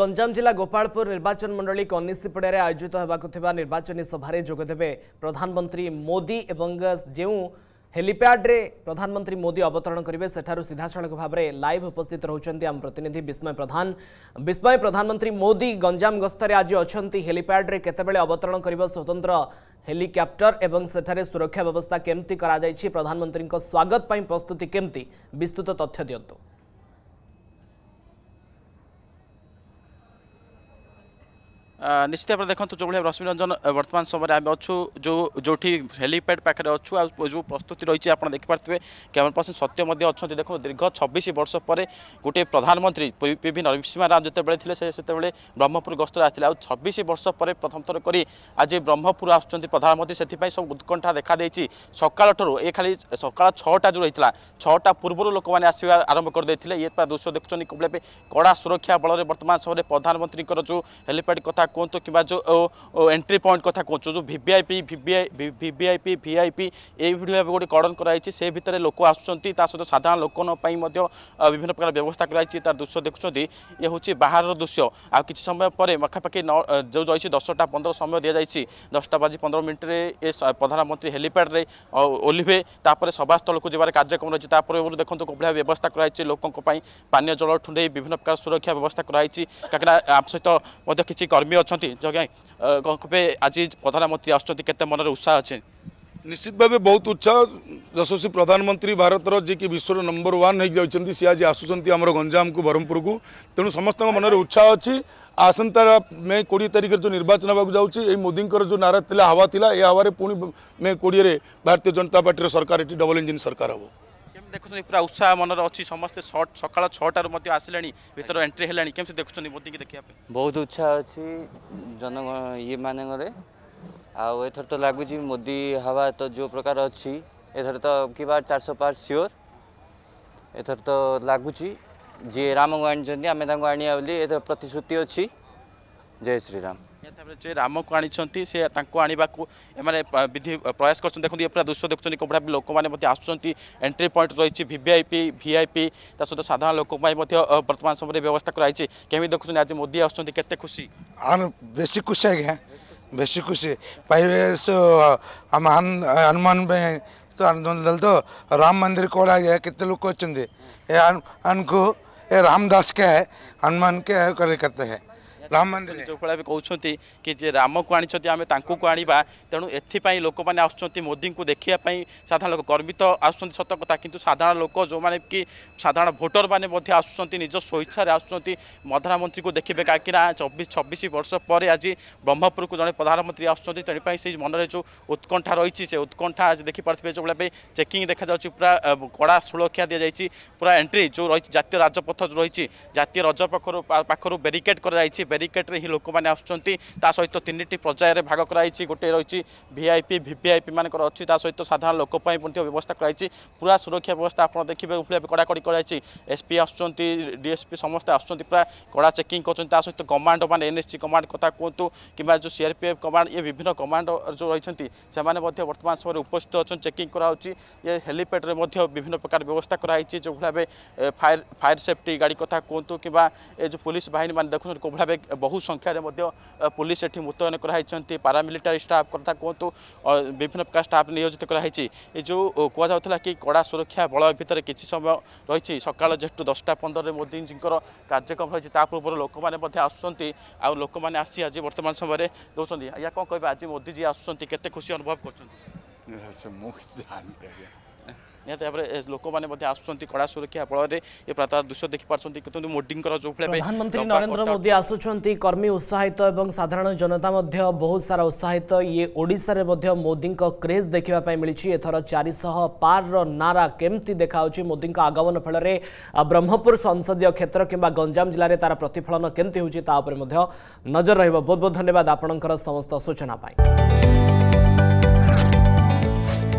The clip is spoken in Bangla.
গঞ্জাম জেলা গোপালপুর নির্বাচন মন্ডলী কনিসিপড়ার আয়োজিত হওয়া নির্বাচনী সভায় যোগদেবে প্রধানমন্ত্রী মোদি এবং যে হেলিপ্যাডে প্রধানমন্ত্রী মোদি অবতরণ করবে সেঠার সিধাসলখ ভাবে লাইভ উপস্থিত রয়েছেন আম প্রতিনিধি বিস্ময় প্রধান বিস্ময় প্রধানমন্ত্রী মোদি গঞ্জাম গস্তরে আজ অনেক হেলিপ্যাডে কেতবে অবতরণ করব স্বতন্ত্র হেলিকপ্টর এবং সেঠারে সুরক্ষা ব্যবস্থা কেমতি করা যাই প্রধানমন্ত্রী স্বাগত পাই প্রস্তুতি কেমতি বিস্তৃত তথ্য দিয়ন্তু ନିଶ୍ଚିତ ଭାବରେ ଦେଖନ୍ତୁ ଯେଉଁଭଳିଆ ରଶ୍ମିରଞ୍ଜନ ବର୍ତ୍ତମାନ ସମୟରେ ଆମେ ଅଛୁ ଯେଉଁ ଯେଉଁଠି ହେଲିପ୍ୟାଡ଼ ପାଖରେ ଅଛୁ ଆଉ ଯେଉଁ ପ୍ରସ୍ତୁତି ରହିଛି ଆପଣ ଦେଖିପାରୁଥିବେ କ୍ୟାମେରା ପର୍ସନ ସତ୍ୟ ମଧ୍ୟ ଅଛନ୍ତି ଦେଖନ୍ତୁ ଦୀର୍ଘ ଛବିଶ ବର୍ଷ ପରେ ଗୋଟିଏ ପ୍ରଧାନମନ୍ତ୍ରୀ ପି ଭି ନରସିଂହ ରାଓ ଯେତେବେଳେ ଥିଲେ ସେ ସେତେବେଳେ ବ୍ରହ୍ମପୁର ଗସ୍ତରେ ଆସିଥିଲେ ଆଉ ଛବିଶ ବର୍ଷ ପରେ ପ୍ରଥମଥର କରି ଆଜି ବ୍ରହ୍ମପୁର ଆସୁଛନ୍ତି ପ୍ରଧାନମନ୍ତ୍ରୀ ସେଥିପାଇଁ ସବୁ ଉତ୍କଣ୍ଠା ଦେଖାଦେଇଛି ସକାଳଠାରୁ ଏ ଖାଲି ସକାଳ ଛଅଟା ଯେଉଁ ରହିଥିଲା ଛଅଟା ପୂର୍ବରୁ ଲୋକମାନେ ଆସିବା ଆରମ୍ଭ କରିଦେଇଥିଲେ ଇଏ ପ୍ରାୟ ଦୃଶ୍ୟ ଦେଖୁଛନ୍ତି କେବଳ ଏବେ କଡ଼ା ସୁରକ୍ଷା ବଳରେ ବର୍ତ୍ତମାନ ସମୟରେ ପ୍ରଧାନମନ୍ତ୍ରୀଙ୍କର ଯେଉଁ ହେଲିପ୍ୟାଡ଼ କଥା କୁହନ୍ତୁ କିମ୍ବା ଯେଉଁ ଏଣ୍ଟ୍ରି ପଏଣ୍ଟ କଥା କହୁଛୁ ଯେଉଁ ଭିଭିଆଇପି ଭିଭିଆଇପି ଭିଆଇପି ଏଇଭଳି ଭାବେ ଗୋଟେ କର୍ଡ଼ନ କରାଯାଇଛି ସେ ଭିତରେ ଲୋକ ଆସୁଛନ୍ତି ତା ସହିତ ସାଧାରଣ ଲୋକଙ୍କ ପାଇଁ ମଧ୍ୟ ବିଭିନ୍ନ ପ୍ରକାର ବ୍ୟବସ୍ଥା କରାଯାଇଛି ତାର ଦୃଶ୍ୟ ଦେଖୁଛନ୍ତି ଇଏ ହେଉଛି ବାହାରର ଦୃଶ୍ୟ ଆଉ କିଛି ସମୟ ପରେ ପାଖାପାଖି ଯେଉଁ ରହିଛି ଦଶଟା ପନ୍ଦର ସମୟ ଦିଆଯାଇଛି ଦଶଟା ବାଜି ପନ୍ଦର ମିନିଟ୍ରେ ଏ ପ୍ରଧାନମନ୍ତ୍ରୀ ହେଲିପ୍ୟାଡ଼ରେ ଓହ୍ଲିବେ ତାପରେ ସଭାସ୍ଥଳକୁ ଯିବାର କାର୍ଯ୍ୟକ୍ରମ ରହିଛି ତା ପୂର୍ବରୁ ଦେଖନ୍ତୁ କୋଭଳି ଭାବେ ବ୍ୟବସ୍ଥା କରାଯାଇଛି ଲୋକଙ୍କ ପାଇଁ ପାନୀୟ ଜଳ ଠୁଣ୍ଡେଇ ବିଭିନ୍ନ ପ୍ରକାର ସୁରକ୍ଷା ବ୍ୟବସ୍ଥା କରାଯାଇଛି କାହିଁକିନା ଆମ ସହିତ ମଧ୍ୟ କିଛି କର୍ମୀ অনেক জগাই কেবে আজ প্রধানমন্ত্রী আসছেন কেতে মনের উৎসাহ আছে নিশ্চিত ভাবে বহু উৎসাহ যশস্বী প্রধানমন্ত্রী ভারতর যিকি বিশ্বর নম্বর ওয়ান হয়ে যাচ্ছেন সি আজ আসুচার আমার গঞ্জামকু ব্রহ্মপুরকু তেমন সমস্ত মনের উৎসাহ অছি আসন্তা মে কোড়ি তারিখের যে নির্বাচন হওয়া যাচ্ছে এই মোদীঙ্কর যে নারা লা হওয়া লা এই হওয়ার পুঁ মে কোড়িয়ে ভারতীয় জনতা পার্টির সরকার এটি ডবল ইঞ্জিন সরকার হব দেখুছেন পুরা উৎসাহ মনর অছি সমস্তে সকাল ছটার মধ্যে আসলে ভিতর এন্ট্রি হল কেমতি দেখুছেন মোদীকে দেখা বহুত উৎসাহ অছি জন ইয়ে মানকরে আউ এথর তো লাগুছি মোদি হওয়া তো যে প্রকার অছি এথর তো কি বার চারশো পার সিওর এথর তো লাগুছি যে রামকু আনিছেন আমি তাঁকু আনিয়া বলি এথর প্রতিশ্রুতি অছি জয় শ্রীরাম राम को आनी आने को विधि प्रयास कर देखते पूरा दृश्य देखते कपड़ा लोक मैंने आसट्री पॉइंट रही भि आई पी भि आई पी ता साधारण लोक बर्तमान समय व्यवस्था कराई कमी देखुं आज मोदी आसे खुशी बेस खुशी आज्ञा बेस खुशी पाइबे हनुमान तो दल तो राम मंदिर कौन आज के लोक अच्छे को रामदास के हनुमान के करते हैं ରାମ ମନ୍ଦିର ଯେଉଁଭଳିଆ ବି କହୁଛନ୍ତି କି ଯେ ରାମକୁ ଆଣିଛନ୍ତି ଆମେ ତାଙ୍କୁ ଆଣିବା ତେଣୁ ଏଥିପାଇଁ ଲୋକମାନେ ଆସୁଛନ୍ତି ମୋଦିଙ୍କୁ ଦେଖିବା ପାଇଁ ସାଧାରଣ ଲୋକ ଗର୍ବିତ ଆସୁଛନ୍ତି ସତ କଥା କିନ୍ତୁ ସାଧାରଣ ଲୋକ ଯେଉଁମାନେ କି ସାଧାରଣ ଭୋଟର ମାନେ ମଧ୍ୟ ଆସୁଛନ୍ତି ନିଜ ସ୍ୱଇଚ୍ଛାରେ ଆସୁଛନ୍ତି ପ୍ରଧାନମନ୍ତ୍ରୀଙ୍କୁ ଦେଖିବେ କାହିଁକିନା ଚବିଶ ଛବିଶ ବର୍ଷ ପରେ ଆଜି ବ୍ରହ୍ମପୁରକୁ ଜଣେ ପ୍ରଧାନମନ୍ତ୍ରୀ ଆସୁଛନ୍ତି ତେଣୁ ପାଇଁ ସେଇ ମନରେ ଯେଉଁ ଉତ୍କଣ୍ଠା ରହିଛି ସେ ଉତ୍କଣ୍ଠା ଆଜି ଦେଖିପାରୁଥିବେ ଯେଉଁଭଳିଆ ପାଇଁ ଚେକିଂ ଦେଖାଯାଉଛି ପୁରା କଡ଼ା ସୁରକ୍ଷା ଦିଆଯାଇଛି ପୁରା ଏଣ୍ଟ୍ରି ଯେଉଁ ରହିଛି ଜାତୀୟ ରାଜପଥ ଯେଉଁ ରହିଛି ଜାତୀୟ ରଜ ପାଖରୁ ପାଖରୁ ବ୍ୟାରିକେଡ୍ କରାଯାଇଛି ବ୍ୟାରିକେଡ଼୍ରେ ହିଁ ଲୋକମାନେ ଆସୁଛନ୍ତି ତା ସହିତ ତିନିଟି ପର୍ଯ୍ୟାୟରେ ଭାଗ କରାଯାଇଛି ଗୋଟିଏ ରହିଛି ଭିଆଇପି ଭିଭିଆଇପି ମାନଙ୍କର ଅଛି ତା ସହିତ ସାଧାରଣ ଲୋକ ପାଇଁ ମଧ୍ୟ ବ୍ୟବସ୍ଥା କରାଯାଇଛି ପୁରା ସୁରକ୍ଷା ବ୍ୟବସ୍ଥା ଆପଣ ଦେଖିବେ ଉପରେ କଡ଼ାକଡ଼ି କରାଯାଇଛି ଏସ୍ପି ଆସୁଛନ୍ତି ଡିଏସ୍ପି ସମସ୍ତେ ଆସୁଛନ୍ତି ପୁରା କଡ଼ା ଚେକିଂ କରୁଛନ୍ତି ତା ସହିତ କମାଣ୍ଡ ମାନେ ଏନ୍ଏସ୍ଜି କମାଣ୍ଡ କଥା କୁହନ୍ତୁ କିମ୍ବା ଯେଉଁ ସିଆର୍ପିଏଫ୍ କମାଣ୍ଡ ଇଏ ବିଭିନ୍ନ କମାଣ୍ଡ ଯେଉଁ ରହିଛନ୍ତି ସେମାନେ ମଧ୍ୟ ବର୍ତ୍ତମାନ ସମୟରେ ଉପସ୍ଥିତ ଅଛନ୍ତି ଚେକିଂ କରାହେଉଛି ଇଏ ହେଲିପ୍ୟାଡ଼୍ରେ ମଧ୍ୟ ବିଭିନ୍ନ ପ୍ରକାର ବ୍ୟବସ୍ଥା କରାଯାଇଛି ଯେଉଁଭଳି ଭାବେ ফায়ার ফায়ার সেফটি গাড়ি কথা কুহতু কিংবা এই যে পুলিশ বাহিনী মানে দেখুন কোভাবে বহু সংখ্যার পুলিশ এটি মুতয়ন করা হয়েছেন পারামিলিটারি স্টাফ কথা কুহতু বিভিন্ন প্রকার স্টাফ নিয়োজিত করা হয়েছে এই যে কুয়া কি কড়া সুরক্ষা বল ভিতরে কিছু সময় রয়েছে সকাল যেহেতু দশটা পনেরো মোদিজীঙ্কর কার্যক্রম রয়েছে তা পূর্ব লোক আসছেন আোক আসি আজ বর্তমান সময় দৌঁচ আজ্ঞা কম কে আজ মোদিজী আসছেন কেতে খুশি অনুভব করছেন ମୁଁ ଜାଣିନି ଆଜ୍ଞା ନିହାତି ଭାବରେ ଲୋକମାନେ ମଧ୍ୟ ଆସୁଛନ୍ତି କଡ଼ା ସୁରକ୍ଷା ଫଳରେ ଏ ପ୍ରାତଃ ଦୃଶ୍ୟ ଦେଖିପାରୁଛନ୍ତି କିନ୍ତୁ ମୋଦିଙ୍କର ଯେଉଁଭଳି ପ୍ରଧାନମନ୍ତ୍ରୀ ନରେନ୍ଦ୍ର ମୋଦି ଆସୁଛନ୍ତି କର୍ମୀ ଉତ୍ସାହିତ ଏବଂ ସାଧାରଣ ଜନତା ମଧ୍ୟ ବହୁତ ସାରା ଉତ୍ସାହିତ ଇଏ ଓଡ଼ିଶାରେ ମଧ୍ୟ ମୋଦିଙ୍କ କ୍ରେଜ୍ ଦେଖିବା ପାଇଁ ମିଳିଛି ଏଥର ଚାରିଶହ ପାରର ନାରା କେମିତି ଦେଖାଯାଉଛି ମୋଦିଙ୍କ ଆଗମନ ଫଳରେ ବ୍ରହ୍ମପୁର ସଂସଦୀୟ କ୍ଷେତ୍ର କିମ୍ବା ଗଞ୍ଜାମ ଜିଲ୍ଲାରେ ତାର ପ୍ରତିଫଳନ କେମିତି ହେଉଛି ତା ଉପରେ ମଧ୍ୟ ନଜର ରହିବ ବହୁତ ବହୁତ ଧନ୍ୟବାଦ ଆପଣଙ୍କର ସମସ୍ତ ସୂଚନା ପାଇଁ